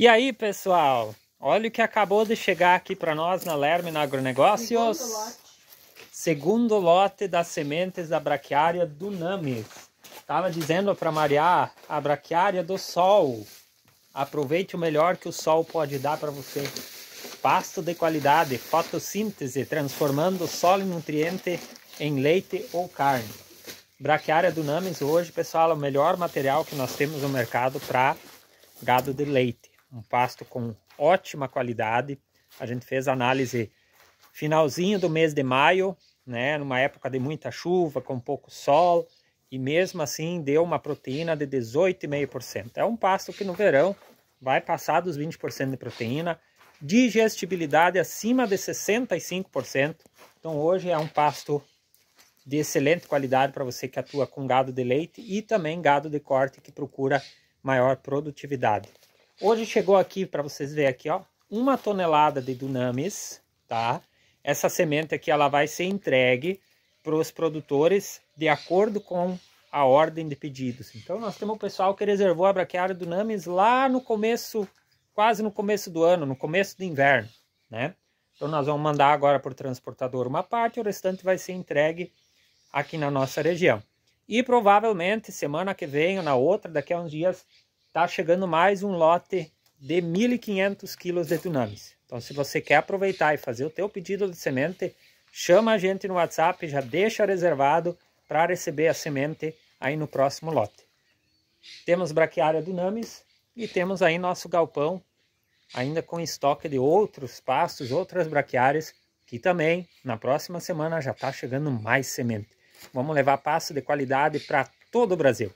E aí, pessoal, olha o que acabou de chegar aqui para nós na Lerme na Agronegócios. Segundo lote. Segundo lote das sementes da braquiária Dunamis. Estava dizendo para Maria, ah, a braquiária do sol. Aproveite o melhor que o sol pode dar para você. Pasto de qualidade, fotossíntese, transformando solo e nutriente em leite ou carne. Braquiária Dunamis hoje, pessoal, é o melhor material que nós temos no mercado para gado de leite um pasto com ótima qualidade. A gente fez análise finalzinho do mês de maio, né, numa época de muita chuva, com pouco sol, e mesmo assim deu uma proteína de 18,5%. É um pasto que no verão vai passar dos 20% de proteína, digestibilidade acima de 65%. Então hoje é um pasto de excelente qualidade para você que atua com gado de leite e também gado de corte que procura maior produtividade. Hoje chegou aqui, para vocês verem aqui, ó, uma tonelada de Dunamis, tá? Essa semente aqui, ela vai ser entregue para os produtores de acordo com a ordem de pedidos. Então, nós temos o pessoal que reservou a braquiária Dunamis lá no começo, quase no começo do ano, no começo do inverno, né? Então, nós vamos mandar agora por transportador uma parte, o restante vai ser entregue aqui na nossa região. E provavelmente, semana que vem ou na outra, daqui a uns dias, está chegando mais um lote de 1.500 quilos de tunamis. Então, se você quer aproveitar e fazer o teu pedido de semente, chama a gente no WhatsApp, já deixa reservado para receber a semente aí no próximo lote. Temos braquiária Dunamis e temos aí nosso galpão, ainda com estoque de outros pastos, outras braquiárias, que também na próxima semana já está chegando mais semente. Vamos levar pasto de qualidade para todo o Brasil.